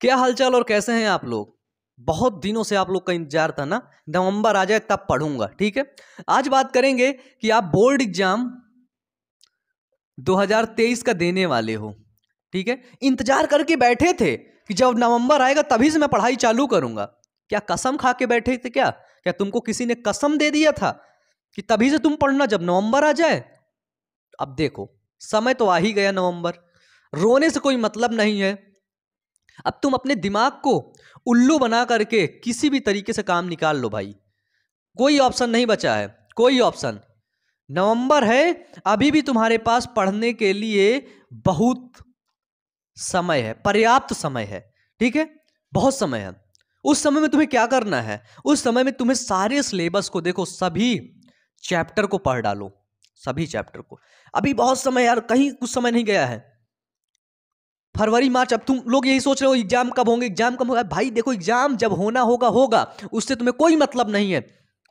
क्या हालचाल और कैसे हैं आप लोग बहुत दिनों से आप लोग का इंतजार था ना नवंबर आ जाए तब पढ़ूंगा ठीक है आज बात करेंगे कि आप बोर्ड एग्जाम 2023 का देने वाले हो ठीक है इंतजार करके बैठे थे कि जब नवंबर आएगा तभी से मैं पढ़ाई चालू करूंगा क्या कसम खा के बैठे थे क्या क्या तुमको किसी ने कसम दे दिया था कि तभी से तुम पढ़ना जब नवंबर आ जाए अब देखो समय तो आ ही गया नवंबर रोने से कोई मतलब नहीं है अब तुम अपने दिमाग को उल्लू बना करके किसी भी तरीके से काम निकाल लो भाई कोई ऑप्शन नहीं बचा है कोई ऑप्शन नवंबर है अभी भी तुम्हारे पास पढ़ने के लिए बहुत समय है पर्याप्त समय है ठीक है बहुत समय है उस समय में तुम्हें क्या करना है उस समय में तुम्हें सारे सिलेबस को देखो सभी चैप्टर को पढ़ डालो सभी चैप्टर को अभी बहुत समय यार कहीं कुछ समय नहीं गया है फरवरी मार्च अब तुम लोग यही सोच रहे हो एग्जाम कब होंगे एग्जाम कब होगा भाई देखो एग्जाम जब होना होगा होगा उससे तुम्हें कोई मतलब नहीं है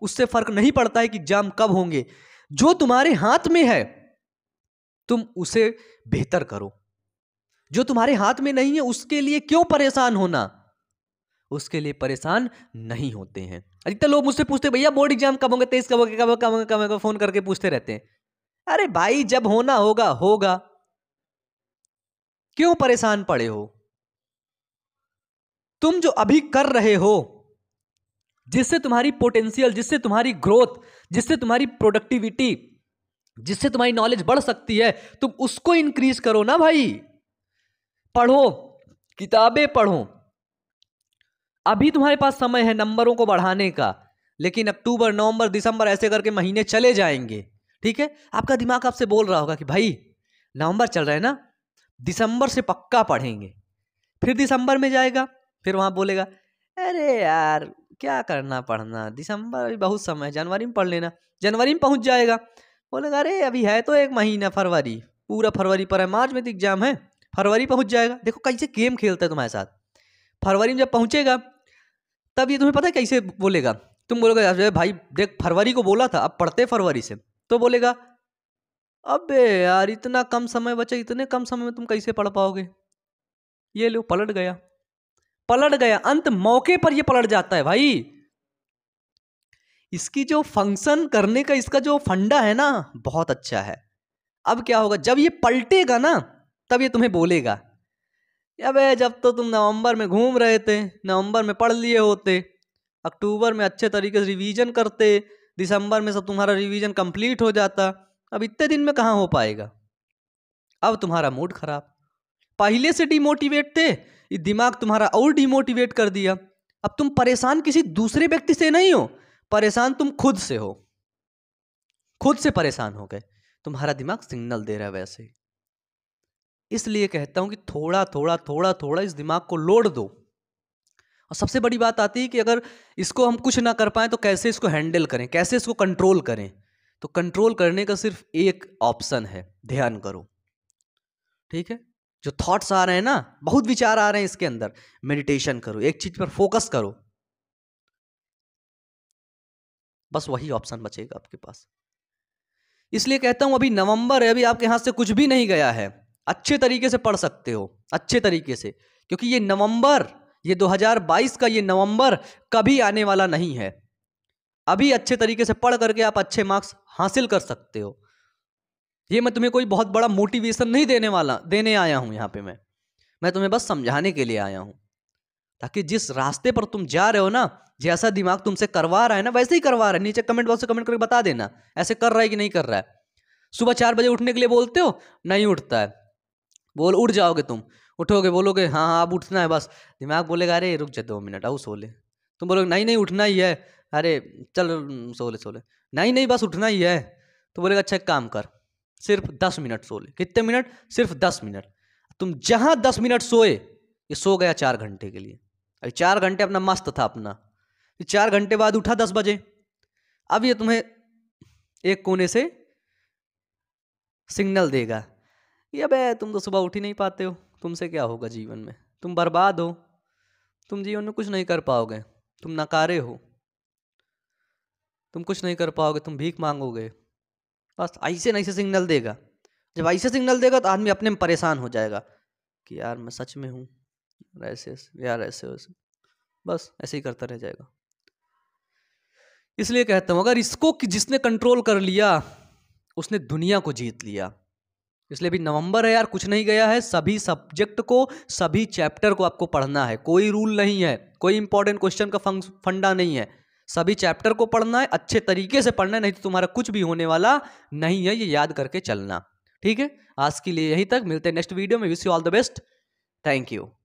उससे फर्क नहीं पड़ता है कि एग्जाम कब होंगे जो तुम्हारे हाथ में है तुम उसे बेहतर करो जो तुम्हारे हाथ में नहीं है उसके लिए क्यों परेशान होना उसके लिए परेशान नहीं होते हैं अधिकतर लोग मुझसे पूछते भैया बोर्ड एग्जाम कब होंगे तेईस कब होंगे कब होंगे कब होंगे कब फोन करके पूछते रहते हैं अरे भाई जब होना होगा होगा क्यों परेशान पड़े हो तुम जो अभी कर रहे हो जिससे तुम्हारी पोटेंशियल जिससे तुम्हारी ग्रोथ जिससे तुम्हारी प्रोडक्टिविटी जिससे तुम्हारी नॉलेज बढ़ सकती है तुम उसको इंक्रीज करो ना भाई पढ़ो किताबें पढ़ो अभी तुम्हारे पास समय है नंबरों को बढ़ाने का लेकिन अक्टूबर नवंबर दिसंबर ऐसे करके महीने चले जाएंगे ठीक है आपका दिमाग आपसे बोल रहा होगा कि भाई नवंबर चल रहा है ना दिसंबर से पक्का पढ़ेंगे फिर दिसंबर में जाएगा फिर वहाँ बोलेगा अरे यार क्या करना पढ़ना दिसंबर अभी बहुत समय है जनवरी में पढ़ लेना जनवरी में पहुँच जाएगा बोलेगा अरे अभी है तो एक महीना फरवरी पूरा फरवरी पर है मार्च में तो एग्जाम है फरवरी पहुँच जाएगा देखो कैसे गेम खेलता है तुम्हारे साथ फरवरी में जब पहुँचेगा तब ये तुम्हें पता है कैसे बोलेगा तुम बोलोगे भाई देख फरवरी को बोला था अब पढ़ते फरवरी से तो बोलेगा अबे यार इतना कम समय बचा इतने कम समय में तुम कैसे पढ़ पाओगे ये लो पलट गया पलट गया अंत मौके पर ये पलट जाता है भाई इसकी जो फंक्शन करने का इसका जो फंडा है ना बहुत अच्छा है अब क्या होगा जब ये पलटेगा ना तब ये तुम्हें बोलेगा अबे जब तो तुम नवंबर में घूम रहे थे नवंबर में पढ़ लिए होते अक्टूबर में अच्छे तरीके से रिवीजन करते दिसंबर में सब तुम्हारा रिवीजन कंप्लीट हो जाता अब इतने दिन में कहाँ हो पाएगा अब तुम्हारा मूड खराब पहले से डिमोटिवेट थे दिमाग तुम्हारा और डिमोटिवेट कर दिया अब तुम परेशान किसी दूसरे व्यक्ति से नहीं हो परेशान तुम खुद से हो खुद से परेशान हो गए तुम्हारा दिमाग सिग्नल दे रहा है वैसे ही इसलिए कहता हूं कि थोड़ा थोड़ा थोड़ा थोड़ा इस दिमाग को लोड दो और सबसे बड़ी बात आती है कि अगर इसको हम कुछ ना कर पाए तो कैसे इसको हैंडल करें कैसे इसको कंट्रोल करें तो कंट्रोल करने का सिर्फ एक ऑप्शन है ध्यान करो ठीक है जो थॉट्स आ रहे हैं ना बहुत विचार आ रहे हैं इसके अंदर मेडिटेशन करो एक चीज पर फोकस करो बस वही ऑप्शन बचेगा आपके पास इसलिए कहता हूं अभी नवंबर है अभी आपके हाथ से कुछ भी नहीं गया है अच्छे तरीके से पढ़ सकते हो अच्छे तरीके से क्योंकि ये नवंबर ये 2022 का ये नवंबर कभी आने वाला नहीं है अभी अच्छे तरीके से पढ़ करके आप अच्छे मार्क्स हासिल कर सकते हो ये मैं तुम्हें कोई बहुत बड़ा मोटिवेशन नहीं देने वाला देने आया हूँ यहाँ पे मैं मैं तुम्हें बस समझाने के लिए आया हूँ ताकि जिस रास्ते पर तुम जा रहे हो ना जैसा दिमाग तुमसे करवा रहा है ना वैसे ही करवा रहा है नीचे कमेंट बॉक्स में कमेंट करके बता देना ऐसे कर रहा है कि नहीं कर रहा है सुबह चार बजे उठने के लिए बोलते हो नहीं उठता है बोल उठ जाओगे तुम उठोगे बोलोगे हाँ हाँ अब उठना है बस दिमाग बोलेगा अरे रुक जाए दो मिनट आओ सो ले तुम बोलोगे नहीं नहीं उठना ही है अरे चल सोले सोले नहीं नहीं बस उठना ही है तो बोलेगा अच्छा एक काम कर सिर्फ दस मिनट सो ले कितने मिनट सिर्फ दस मिनट तुम जहाँ दस मिनट सोए ये सो गया चार घंटे के लिए अभी चार घंटे अपना मस्त था अपना चार घंटे बाद उठा दस बजे अब ये तुम्हें एक कोने से सिग्नल देगा ये अब तुम तो सुबह उठ ही नहीं पाते हो तुमसे क्या होगा जीवन में तुम बर्बाद हो तुम जीवन में कुछ नहीं कर पाओगे तुम नकारे हो तुम कुछ नहीं कर पाओगे तुम भीख मांगोगे बस ऐसे नहीं से सिग्नल देगा जब ऐसे सिग्नल देगा तो आदमी अपने में परेशान हो जाएगा कि यार मैं सच में हूँ ऐसे यार ऐसे वैसे बस ऐसे ही करता रह जाएगा इसलिए कहता हूँ अगर इसको कि जिसने कंट्रोल कर लिया उसने दुनिया को जीत लिया इसलिए भी नवंबर है यार कुछ नहीं गया है सभी सब्जेक्ट को सभी चैप्टर को आपको पढ़ना है कोई रूल नहीं है कोई इंपॉर्टेंट क्वेश्चन का फंडा नहीं है सभी चैप्टर को पढ़ना है अच्छे तरीके से पढ़ना है नहीं तो तुम्हारा कुछ भी होने वाला नहीं है ये याद करके चलना ठीक है आज के लिए यहीं तक मिलते हैं नेक्स्ट वीडियो में wish you all the best thank you